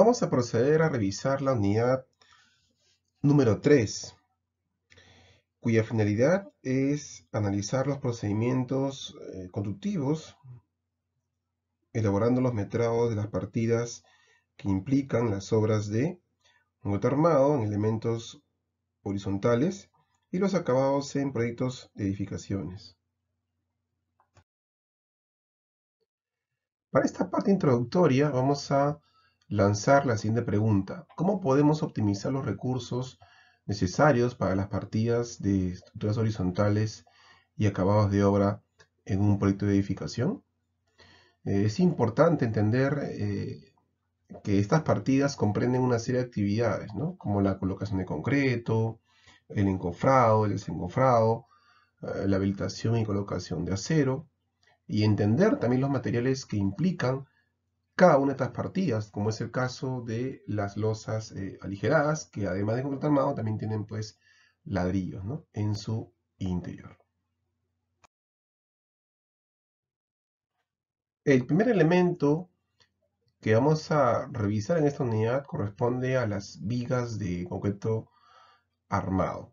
Vamos a proceder a revisar la unidad número 3, cuya finalidad es analizar los procedimientos eh, conductivos, elaborando los metrados de las partidas que implican las obras de motor armado en elementos horizontales y los acabados en proyectos de edificaciones. Para esta parte introductoria vamos a lanzar la siguiente pregunta. ¿Cómo podemos optimizar los recursos necesarios para las partidas de estructuras horizontales y acabados de obra en un proyecto de edificación? Eh, es importante entender eh, que estas partidas comprenden una serie de actividades, como la colocación de concreto, el encofrado, el desencofrado, eh, la habilitación y colocación de acero, y entender también los materiales que implican cada una de estas partidas, como es el caso de las losas eh, aligeradas, que además de concreto armado también tienen pues ladrillos en su interior. El primer elemento que vamos a revisar en esta unidad corresponde a las vigas de concreto armado.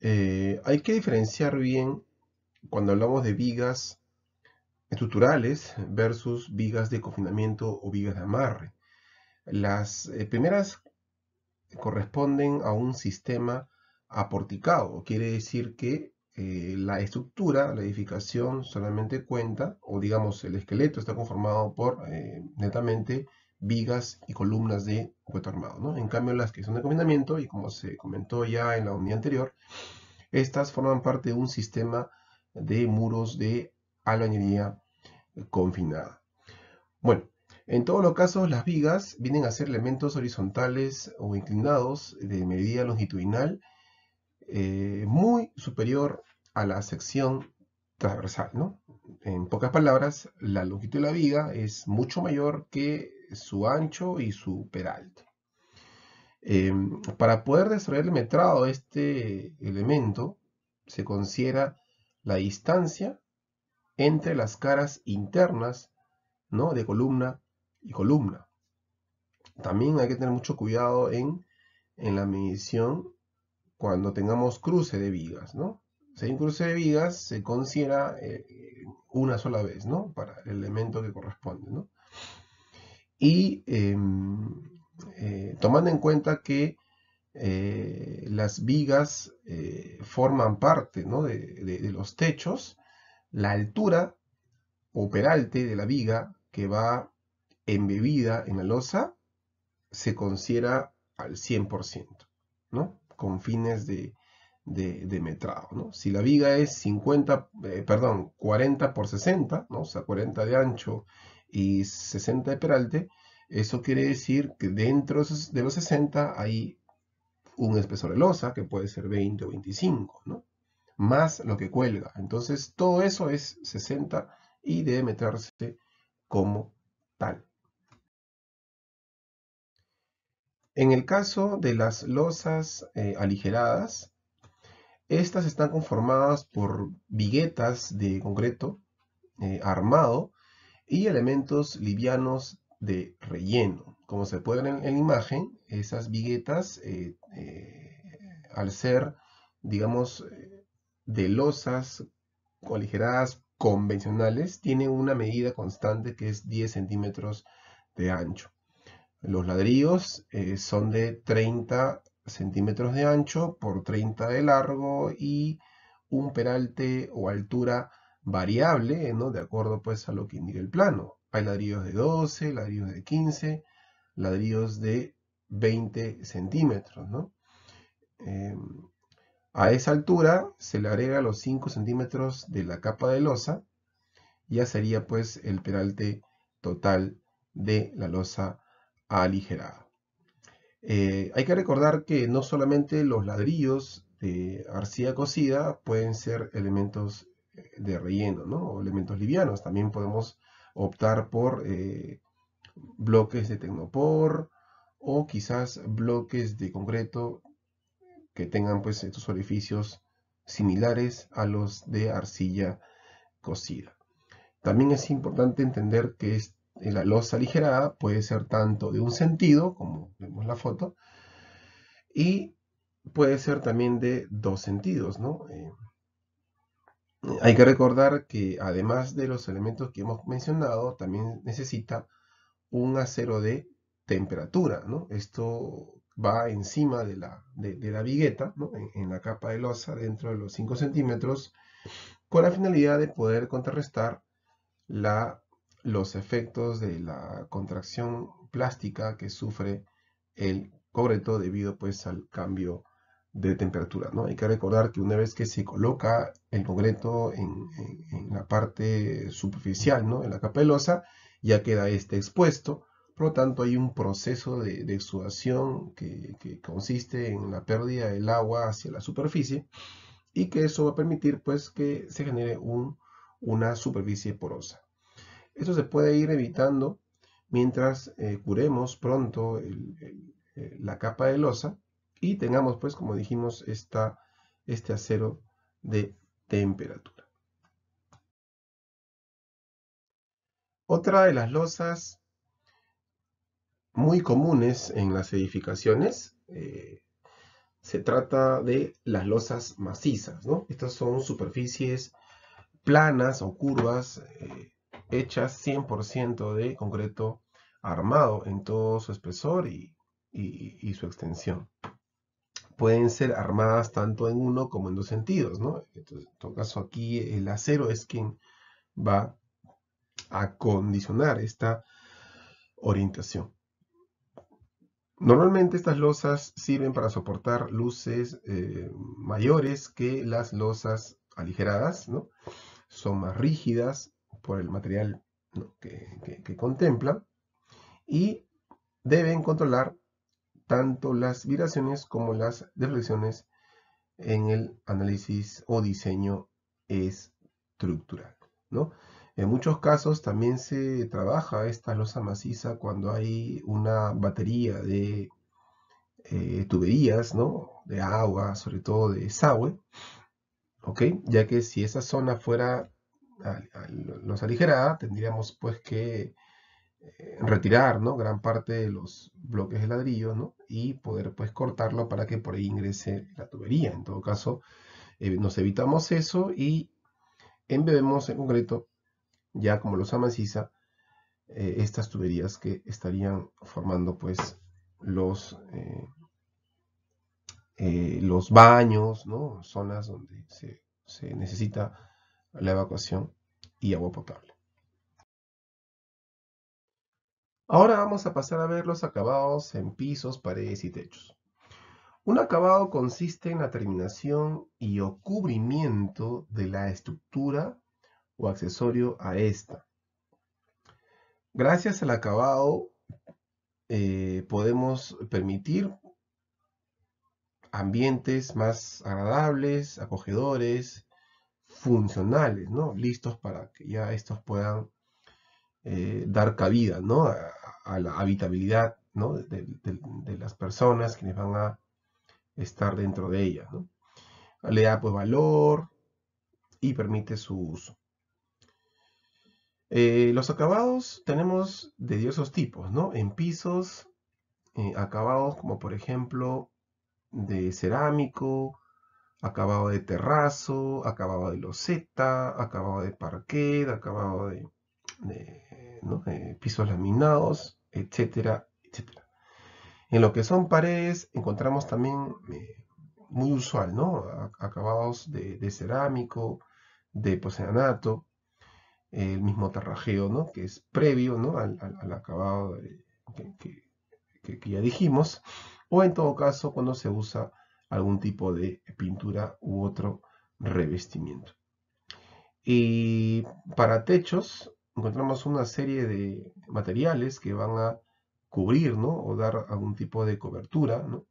Eh, hay que diferenciar bien cuando hablamos de vigas estructurales versus vigas de confinamiento o vigas de amarre. Las eh, primeras corresponden a un sistema aporticado, quiere decir que eh, la estructura, la edificación solamente cuenta, o digamos el esqueleto está conformado por eh, netamente vigas y columnas de cueto armado. En cambio las que son de confinamiento, y como se comentó ya en la unidad anterior, estas forman parte de un sistema de muros de a la confinada. Bueno, en todos los casos las vigas vienen a ser elementos horizontales o inclinados de medida longitudinal eh, muy superior a la sección transversal. ¿no? En pocas palabras, la longitud de la viga es mucho mayor que su ancho y su peralte. Eh, para poder desarrollar el metrado de este elemento, se considera la distancia entre las caras internas ¿no? de columna y columna. También hay que tener mucho cuidado en, la medición cuando tengamos cruce de vigas. ¿no? Si hay un cruce de vigas, se considera eh, una sola vez ¿no? para el elemento que corresponde. Y em, eh, tomando en cuenta que eh, las vigas forman parte ¿no? de, de los techos, la altura o peralte de la viga que va embebida en la losa se considera al 100%, ¿no? Con fines de, metrado, ¿no? Si la viga es 50, eh, perdón, 40 por 60, ¿no? O sea, 40 de ancho y 60 de peralte, eso quiere decir que dentro de los 60 hay un espesor de losa que puede ser 20 o 25, ¿no? más lo que cuelga. Entonces todo eso es 60 y debe meterse como tal. En el caso de las losas eh, aligeradas, estas están conformadas por viguetas de concreto eh, armado y elementos livianos de relleno. Como se puede ver en, la imagen, esas viguetas, eh, al ser, digamos, de losas coligeradas convencionales tiene una medida constante que es 10 centímetros de ancho. Los ladrillos eh, son de 30 centímetros de ancho por 30 de largo y un peralte o altura variable, ¿no? De acuerdo pues a lo que indica el plano. Hay ladrillos de 12, ladrillos de 15, ladrillos de 20 centímetros, ¿no? Eh, a esa altura se le agrega los 5 centímetros de la capa de losa. Ya sería pues el peralte total de la losa aligerada. Eh, hay que recordar que no solamente los ladrillos de arcilla cocida pueden ser elementos eh, de relleno, ¿no? O elementos livianos. También podemos optar por eh, bloques de tecnopor o quizás bloques de concreto que tengan pues estos orificios similares a los de arcilla cocida. También es importante entender que eh, la losa aligerada puede ser tanto de un sentido, como vemos la foto, y puede ser también de dos sentidos, ¿no? Eh, hay que recordar que además de los elementos que hemos mencionado, también necesita un acero de temperatura, ¿no? Esto va encima de la, de, vigueta, en, la capa de losa, dentro de los 5 centímetros, con la finalidad de poder contrarrestar la, los efectos de la contracción plástica que sufre el cobreto debido pues, al cambio de temperatura. ¿no? Hay que recordar que una vez que se coloca el cobreto en, la parte superficial, ¿no? en la capa de losa, ya queda este expuesto por lo tanto, hay un proceso de, exudación que, consiste en la pérdida del agua hacia la superficie y que eso va a permitir pues, que se genere una superficie porosa. Esto se puede ir evitando mientras eh, curemos pronto eh, la capa de losa y tengamos, pues, como dijimos, este acero de temperatura. Otra de las losas muy comunes en las edificaciones. Eh, se trata de las losas macizas, ¿no? Estas son superficies planas o curvas eh, hechas 100% de concreto armado en todo su espesor y, su extensión. Pueden ser armadas tanto en uno como en dos sentidos, en todo caso, aquí el acero es quien va a condicionar esta orientación. Normalmente estas losas sirven para soportar luces eh, mayores que las losas aligeradas, ¿no? Son más rígidas por el material que, que, y deben controlar tanto las vibraciones como las deflexiones en el análisis o diseño estructural, ¿no? En muchos casos también se trabaja esta losa maciza cuando hay una batería de eh, tuberías, ¿no? De agua, sobre todo de desagüe, ¿ok? Ya que si esa zona fuera los aligerada, tendríamos pues que eh, retirar, ¿no? Gran parte de los bloques de ladrillo, Y poder pues cortarlo para que por ahí ingrese la tubería. En todo caso, eh, nos evitamos eso y embebemos en concreto ya como los amaciza, eh, estas tuberías que estarían formando pues los, eh, eh, los baños, ¿no? zonas donde se, se necesita la evacuación y agua potable. Ahora vamos a pasar a ver los acabados en pisos, paredes y techos. Un acabado consiste en la terminación y o cubrimiento de la estructura o accesorio a esta. Gracias al acabado eh, podemos permitir ambientes más agradables, acogedores, funcionales, ¿no? Listos para que ya estos puedan eh, dar cabida, ¿no? A, la habitabilidad, ¿no? de, las personas quienes van a estar dentro de ella, Le da pues valor y permite su uso. Eh, los acabados tenemos de diversos tipos, ¿no? En pisos, eh, acabados como por ejemplo de cerámico, acabado de terrazo, acabado de loseta, acabado de parquet, acabado de, pisos laminados, etcétera, etcétera. En lo que son paredes encontramos también eh, muy usual, ¿no? Acabados de, cerámico, de porcelanato, el mismo tarrajeo, ¿no? que es previo ¿no? al, acabado que, que, ya dijimos, o en todo caso cuando se usa algún tipo de pintura u otro revestimiento. Y para techos encontramos una serie de materiales que van a cubrir ¿no? o dar algún tipo de cobertura, ¿no?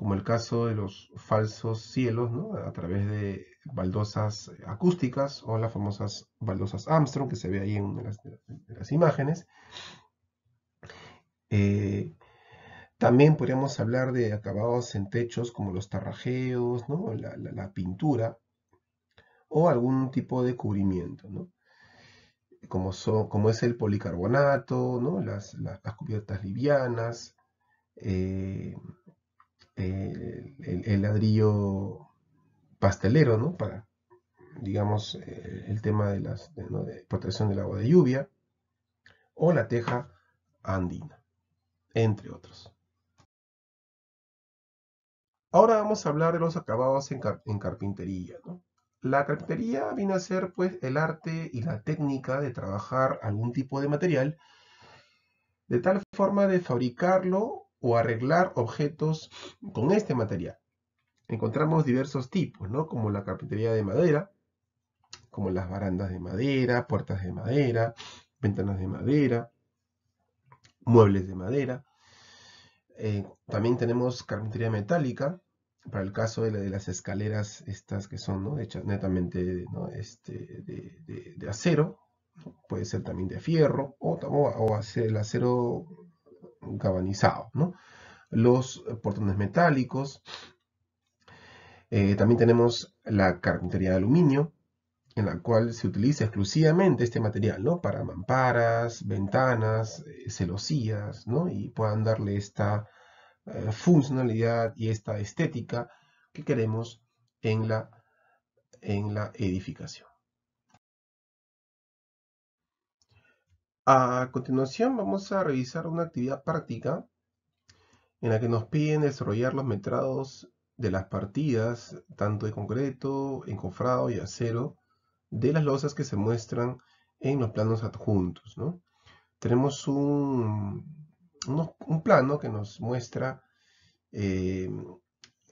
como el caso de los falsos cielos, ¿no? a través de baldosas acústicas o las famosas baldosas Armstrong que se ve ahí en las, las imágenes. Eh, también podríamos hablar de acabados en techos como los tarrajeos, ¿no? la, pintura o algún tipo de cubrimiento, ¿no? como, como es el policarbonato, las, las, cubiertas livianas. Eh, el, ladrillo pastelero, ¿no? Para, digamos, eh, el tema de, la protección del agua de lluvia, o la teja andina, entre otros. Ahora vamos a hablar de los acabados en, carpintería. La carpintería viene a ser pues, el arte y la técnica de trabajar algún tipo de material de tal forma de fabricarlo o arreglar objetos con este material. Encontramos diversos tipos, ¿no? Como la carpintería de madera, como las barandas de madera, puertas de madera, ventanas de madera, muebles de madera. Eh, también tenemos carpintería metálica, para el caso de, las escaleras estas que son hechas netamente este, de, acero, puede ser también de fierro o, o hacer el acero galvanizado, Los eh, portones metálicos. Eh, también tenemos la carpintería de aluminio, en la cual se utiliza exclusivamente este material, ¿no? Para mamparas, ventanas, eh, celosías, ¿no? Y puedan darle esta funcionalidad y esta estética que queremos en la, en la edificación. A continuación vamos a revisar una actividad práctica en la que nos piden desarrollar los metrados de las partidas, tanto de concreto, encofrado y acero, de las losas que se muestran en los planos adjuntos. Tenemos un, plano que nos muestra eh,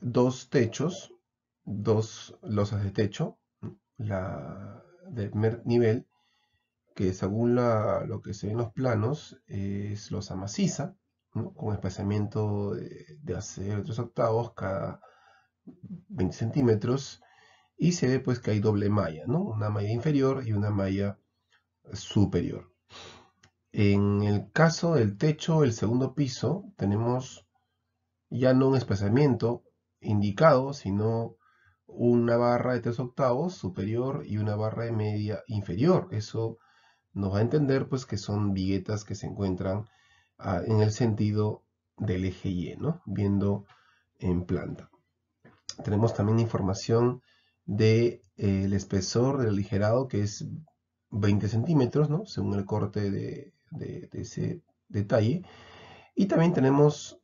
dos techos, dos losas de techo, la de primer nivel, que según lo que se ve en los planos es los amaciza, con espaciamiento de, de tres octavos cada 20 centímetros, y se ve pues que hay doble malla, ¿no? una malla inferior y una malla superior. En el caso del techo, el segundo piso, tenemos ya no un espaciamiento indicado, sino una barra de 3 octavos superior y una barra de media inferior. Eso nos va a entender pues que son viguetas que se encuentran ah, en el sentido del eje Y, ¿no? Viendo en planta. Tenemos también información del eh, espesor del aligerado que es 20 centímetros, ¿no? Según el corte de, ese detalle. Y también tenemos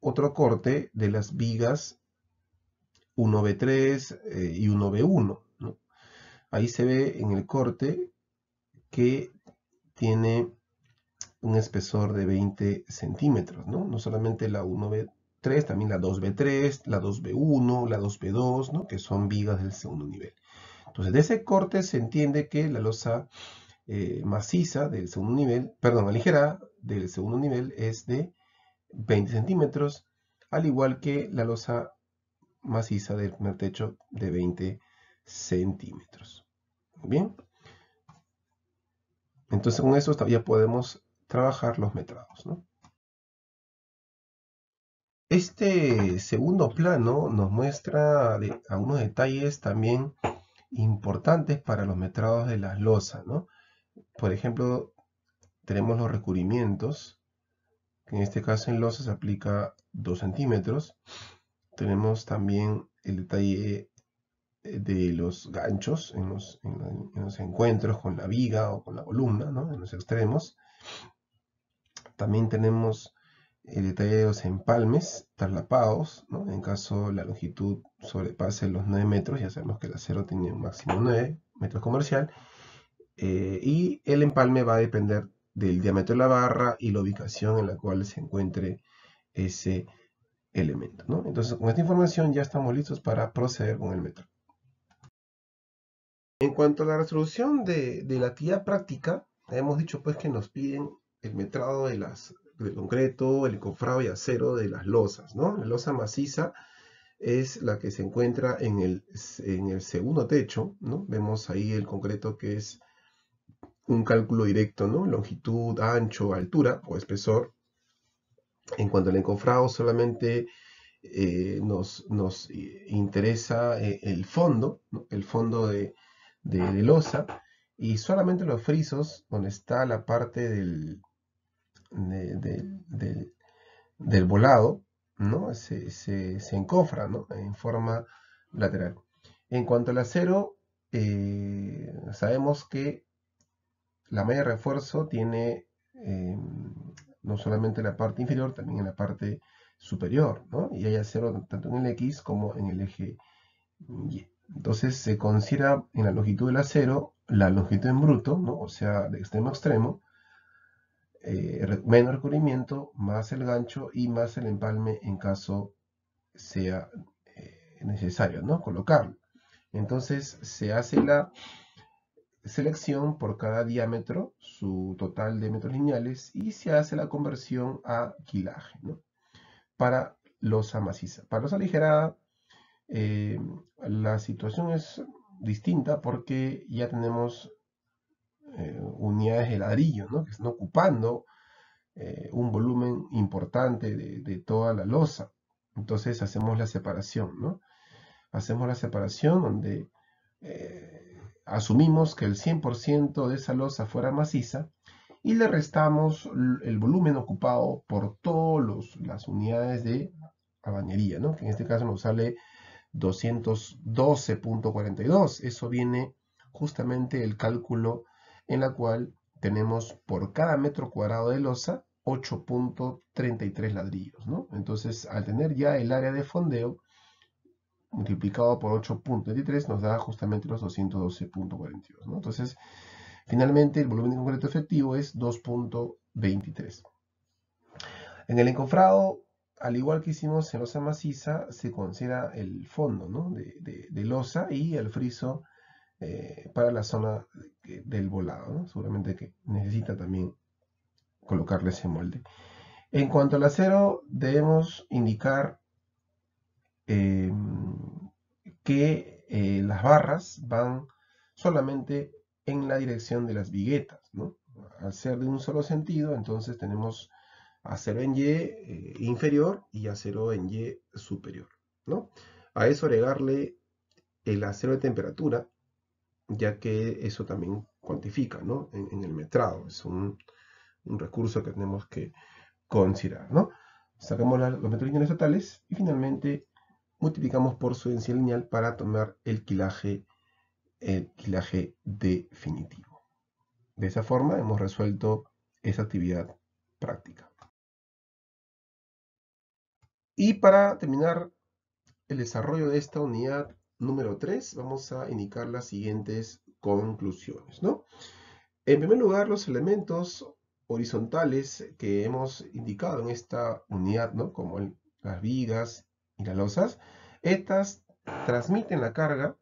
otro corte de las vigas 1B3 eh, y 1B1. 1 Ahí se ve en el corte que tiene un espesor de 20 centímetros, ¿no? No solamente la 1B3, también la 2B3, la 2B1, la 2B2, ¿no? Que son vigas del segundo nivel. Entonces, de ese corte se entiende que la losa eh, maciza del segundo nivel, perdón, ligera del segundo nivel es de 20 centímetros, al igual que la losa maciza del primer techo de 20 centímetros. bien. Entonces con eso todavía podemos trabajar los metrados. Este segundo plano nos muestra algunos detalles también importantes para los metrados de las losas. Por ejemplo, tenemos los recubrimientos, que en este caso en losas se aplica 2 centímetros. Tenemos también el detalle eh, de los ganchos en los, encuentros con la viga o con la columna, ¿no? en los extremos. También tenemos el eh, detalle de los empalmes, traslapados, ¿no? en caso la longitud sobrepase los 9 metros, ya sabemos que el acero tiene un máximo 9 metros comercial, eh, y el empalme va a depender del diámetro de la barra y la ubicación en la cual se encuentre ese elemento. Entonces, con esta información ya estamos listos para proceder con el metro. En cuanto a la resolución de, la tía práctica, hemos dicho pues que nos piden el metrado de las de concreto, el encofrado y acero de las losas, La losa maciza es la que se encuentra en el, en el segundo techo, ¿no? Vemos ahí el concreto que es un cálculo directo, ¿no? Longitud, ancho, altura o espesor. En cuanto al encofrado, solamente eh, nos, nos, interesa eh, el fondo, el fondo de, Ah. de, losa y solamente los frisos, donde está la parte del, mm. del, volado, ¿no? Se, se, encofra en forma lateral. En cuanto al acero, eh, sabemos que la malla de refuerzo tiene em, no solamente en la parte inferior, también en la parte superior, Y hay acero tanto en el X como en el eje Y. Entonces se considera en la longitud del acero la longitud en bruto, ¿no? o sea, de extremo a extremo, eh, menos recubrimiento, más el gancho y más el empalme en caso sea eh, necesario ¿no? colocarlo. Entonces se hace la selección por cada diámetro, su total de metros lineales, y se hace la conversión a quilaje. ¿no? Para losa maciza. Para losa aligerada eh, la situación es distinta porque ya tenemos eh, unidades de ladrillo, ¿no? Que están ocupando eh, un volumen importante de, toda la losa. Entonces hacemos la separación, ¿no? Hacemos la separación donde asumimos que el 100% de esa losa fuera maciza y le restamos el volumen ocupado por todas las unidades de abañería, ¿no? que en este caso nos sale 212.42. Eso viene justamente el cálculo en la cual tenemos por cada metro cuadrado de losa 8.33 ladrillos. Entonces, al tener ya el área de fondeo multiplicado por 8.33 nos da justamente los 212.42. Entonces, finalmente el volumen de concreto efectivo es 2.23. En el encofrado al igual que hicimos en losa maciza, se considera el fondo de, losa y el friso eh, para la zona del volado. Seguramente que necesita también colocarle ese molde. En cuanto al acero, debemos indicar em, que eh, las barras van solamente en la dirección de las viguetas. Al ser de un solo sentido, entonces tenemos a en y eh, inferior y a en y superior. ¿no? A eso agregarle el acero de temperatura, ya que eso también cuantifica ¿no? en, el metrado. Es un, recurso que tenemos que considerar. ¿no? Sacamos los metros totales y finalmente multiplicamos por su densidad lineal para tomar el quilaje, el quilaje definitivo. De esa forma hemos resuelto esa actividad práctica. Y para terminar el desarrollo de esta unidad número 3, vamos a indicar las siguientes conclusiones. ¿no? En primer lugar, los elementos horizontales que hemos indicado en esta unidad, ¿no? como las vigas y las losas, estas transmiten la carga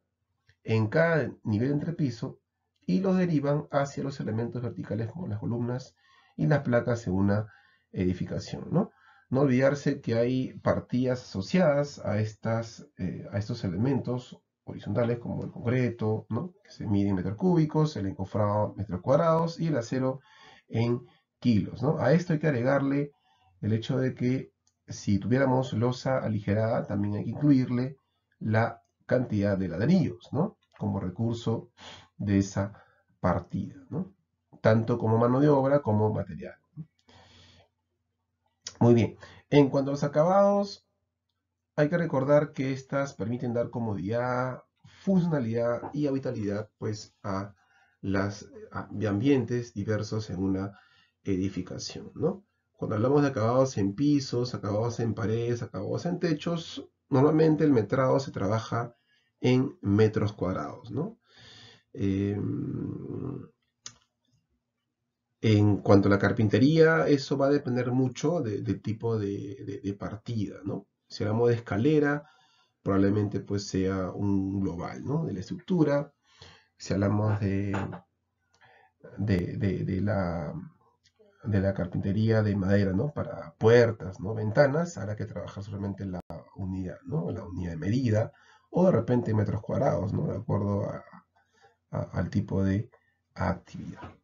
en cada nivel entrepiso y los derivan hacia los elementos verticales como las columnas y las placas en una edificación. ¿no? No olvidarse que hay partidas asociadas a, estas, eh, a estos elementos horizontales como el concreto, ¿no? que se mide en metros cúbicos, el encofrado en metros cuadrados y el acero en kilos. ¿no? A esto hay que agregarle el hecho de que si tuviéramos losa aligerada, también hay que incluirle la cantidad de ladrillos como recurso de esa partida, tanto como mano de obra como material. Muy bien, en cuanto a los acabados, hay que recordar que estas permiten dar comodidad, funcionalidad y habitabilidad pues, a los ambientes diversos en una edificación. ¿no? Cuando hablamos de acabados en pisos, acabados en paredes, acabados en techos, normalmente el metrado se trabaja en metros cuadrados. ¿no? Em, en cuanto a la carpintería, eso va a depender mucho del tipo de, partida, ¿no? Si hablamos de escalera, probablemente pues sea un global, ¿no? De la estructura. Si hablamos de, de, la, de la carpintería de madera, ¿no? Para puertas, ¿no? Ventanas, habrá que trabajar solamente la unidad, ¿no? La unidad de medida o de repente metros cuadrados, ¿no? De acuerdo al tipo de actividad.